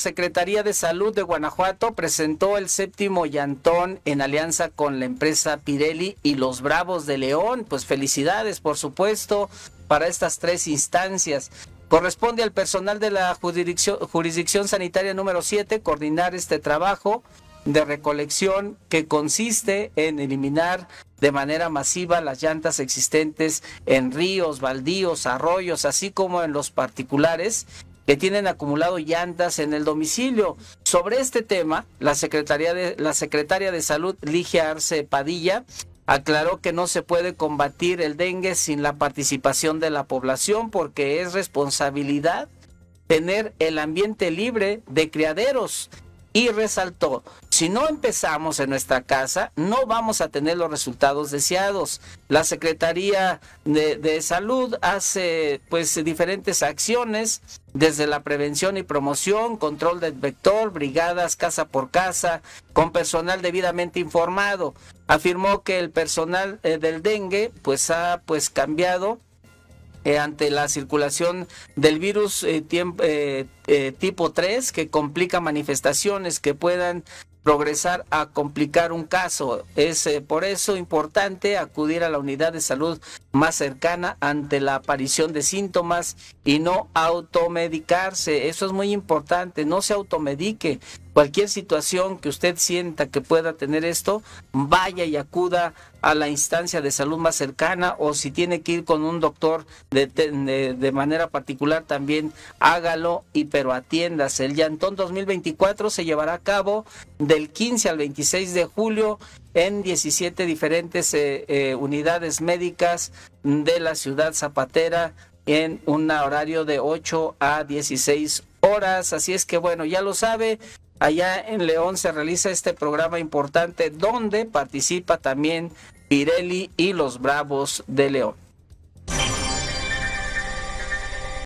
Secretaría de Salud de Guanajuato presentó el séptimo llantón en alianza con la empresa Pirelli y los Bravos de León. Pues felicidades, por supuesto, para estas tres instancias. Corresponde al personal de la jurisdicción, sanitaria número 7 coordinar este trabajo de recolección que consiste en eliminar de manera masiva las llantas existentes en ríos, baldíos, arroyos, así como en los particulares que tienen acumulado llantas en el domicilio. Sobre este tema, la, Secretaría de, la secretaria de Salud, Ligia Arce Padilla, aclaró que no se puede combatir el dengue sin la participación de la población porque es responsabilidad tener el ambiente libre de criaderos y resaltó, si no empezamos en nuestra casa, no vamos a tener los resultados deseados. La Secretaría de, Salud hace pues diferentes acciones desde la prevención y promoción, control del vector, brigadas casa por casa, con personal debidamente informado. Afirmó que el personal eh, del dengue pues ha pues cambiado eh, ante la circulación del virus eh, eh, tipo 3 que complica manifestaciones que puedan progresar a complicar un caso. Es por eso importante acudir a la unidad de salud más cercana ante la aparición de síntomas y no automedicarse. Eso es muy importante, no se automedique. Cualquier situación que usted sienta que pueda tener esto, vaya y acuda a la instancia de salud más cercana o si tiene que ir con un doctor de, de, manera particular también hágalo y pero atiéndase. El Yantón 2024 se llevará a cabo del 15 al 26 de julio en 17 diferentes eh, eh, unidades médicas de la ciudad zapatera en un horario de 8 a 16 horas. Así es que bueno, ya lo sabe. Allá en León se realiza este programa importante donde participa también Pirelli y los Bravos de León.